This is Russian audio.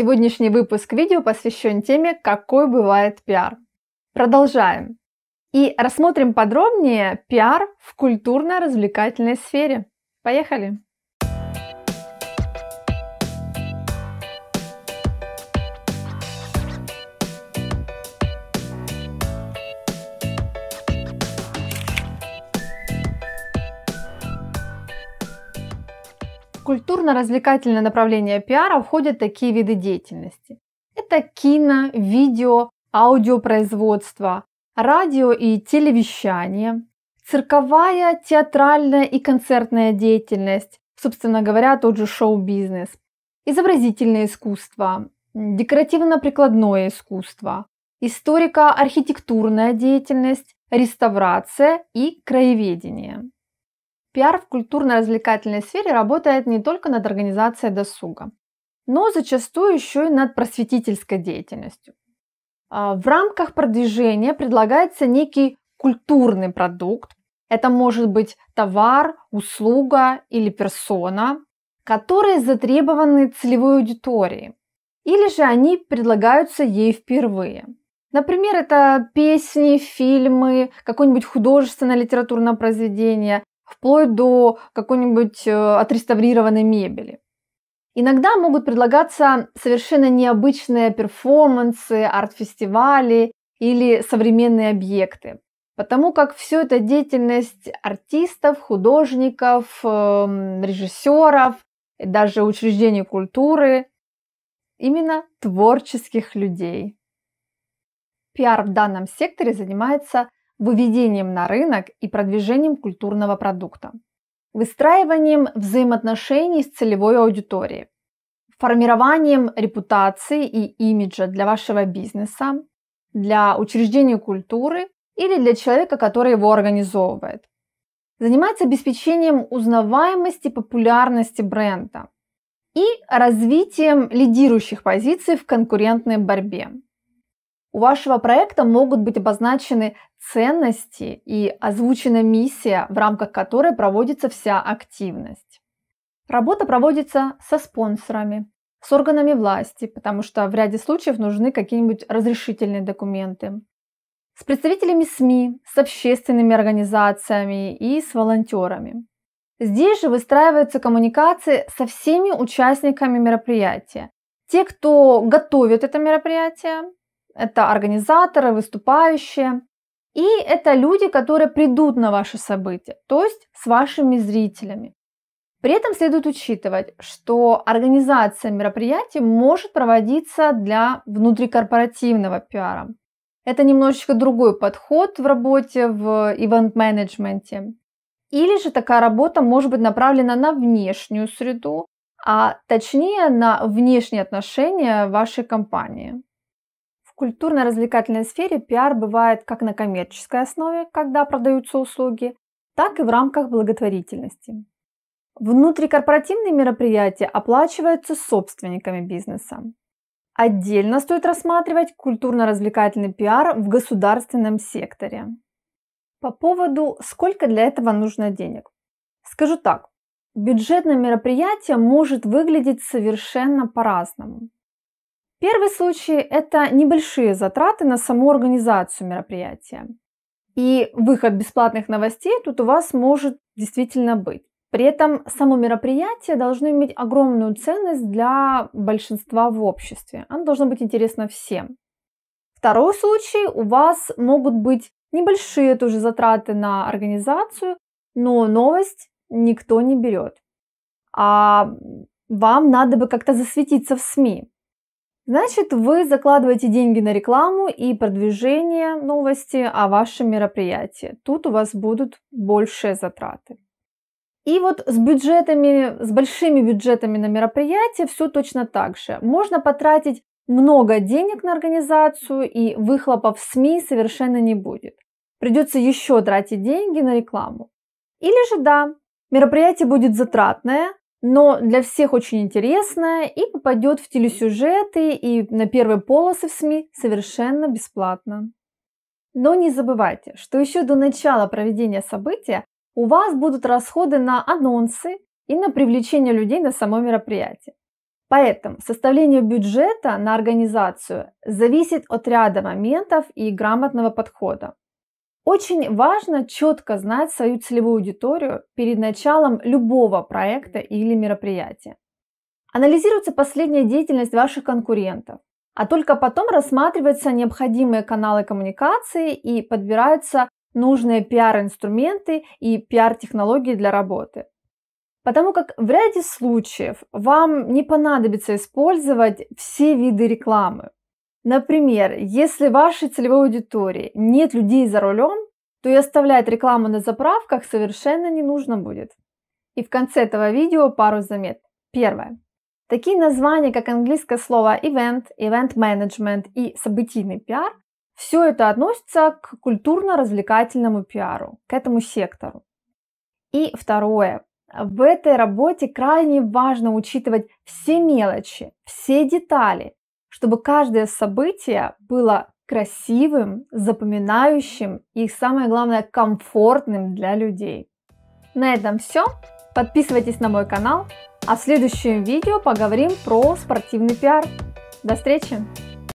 Сегодняшний выпуск видео посвящен теме «Какой бывает пиар?». Продолжаем. И рассмотрим подробнее пиар в культурно-развлекательной сфере. Поехали! культурно-развлекательное направление пиара входят такие виды деятельности. Это кино, видео, аудиопроизводство, радио и телевещание, цирковая, театральная и концертная деятельность, собственно говоря, тот же шоу-бизнес, изобразительное искусство, декоративно-прикладное искусство, историко-архитектурная деятельность, реставрация и краеведение. Пиар в культурно-развлекательной сфере работает не только над организацией досуга, но зачастую еще и над просветительской деятельностью. А, в рамках продвижения предлагается некий культурный продукт. Это может быть товар, услуга или персона, которые затребованы целевой аудитории, или же они предлагаются ей впервые. Например, это песни, фильмы, какое-нибудь художественное литературное произведение, вплоть до какой-нибудь э, отреставрированной мебели. Иногда могут предлагаться совершенно необычные перформансы, арт-фестивали или современные объекты, потому как все это деятельность артистов, художников, эм, режиссеров, даже учреждений культуры, именно творческих людей. Пиар в данном секторе занимается выведением на рынок и продвижением культурного продукта, выстраиванием взаимоотношений с целевой аудиторией, формированием репутации и имиджа для вашего бизнеса, для учреждения культуры или для человека, который его организовывает. Занимается обеспечением узнаваемости, популярности бренда и развитием лидирующих позиций в конкурентной борьбе. У вашего проекта могут быть обозначены ценности и озвучена миссия, в рамках которой проводится вся активность. Работа проводится со спонсорами, с органами власти, потому что в ряде случаев нужны какие-нибудь разрешительные документы, с представителями СМИ, с общественными организациями и с волонтерами. Здесь же выстраиваются коммуникации со всеми участниками мероприятия. Те, кто готовит это мероприятие, это организаторы, выступающие. И это люди, которые придут на ваше событие, то есть с вашими зрителями. При этом следует учитывать, что организация мероприятий может проводиться для внутрикорпоративного пиара. Это немножечко другой подход в работе в ивент-менеджменте. Или же такая работа может быть направлена на внешнюю среду, а точнее на внешние отношения вашей компании культурно-развлекательной сфере пиар бывает как на коммерческой основе, когда продаются услуги, так и в рамках благотворительности. Внутрикорпоративные мероприятия оплачиваются собственниками бизнеса. Отдельно стоит рассматривать культурно-развлекательный пиар в государственном секторе. По поводу, сколько для этого нужно денег. Скажу так, бюджетное мероприятие может выглядеть совершенно по-разному. Первый случай – это небольшие затраты на саму организацию мероприятия. И выход бесплатных новостей тут у вас может действительно быть. При этом само мероприятие должно иметь огромную ценность для большинства в обществе. Оно должно быть интересно всем. Второй случай – у вас могут быть небольшие тоже затраты на организацию, но новость никто не берет. А вам надо бы как-то засветиться в СМИ. Значит, вы закладываете деньги на рекламу и продвижение новости о вашем мероприятии. Тут у вас будут большие затраты. И вот с бюджетами, с большими бюджетами на мероприятие все точно так же. Можно потратить много денег на организацию и выхлопов в СМИ совершенно не будет. Придется еще тратить деньги на рекламу. Или же да, мероприятие будет затратное, но для всех очень интересная и попадет в телесюжеты и на первые полосы в СМИ совершенно бесплатно. Но не забывайте, что еще до начала проведения события у вас будут расходы на анонсы и на привлечение людей на само мероприятие. Поэтому составление бюджета на организацию зависит от ряда моментов и грамотного подхода. Очень важно четко знать свою целевую аудиторию перед началом любого проекта или мероприятия. Анализируется последняя деятельность ваших конкурентов, а только потом рассматриваются необходимые каналы коммуникации и подбираются нужные пиар-инструменты и пиар-технологии для работы. Потому как в ряде случаев вам не понадобится использовать все виды рекламы. Например, если в вашей целевой аудитории нет людей за рулем, то и оставлять рекламу на заправках совершенно не нужно будет. И в конце этого видео пару заметок. Первое. Такие названия, как английское слово event, event management и событийный пиар, все это относится к культурно-развлекательному пиару, к этому сектору. И второе. В этой работе крайне важно учитывать все мелочи, все детали, чтобы каждое событие было красивым, запоминающим и, самое главное, комфортным для людей. На этом все. Подписывайтесь на мой канал, а в следующем видео поговорим про спортивный пиар. До встречи!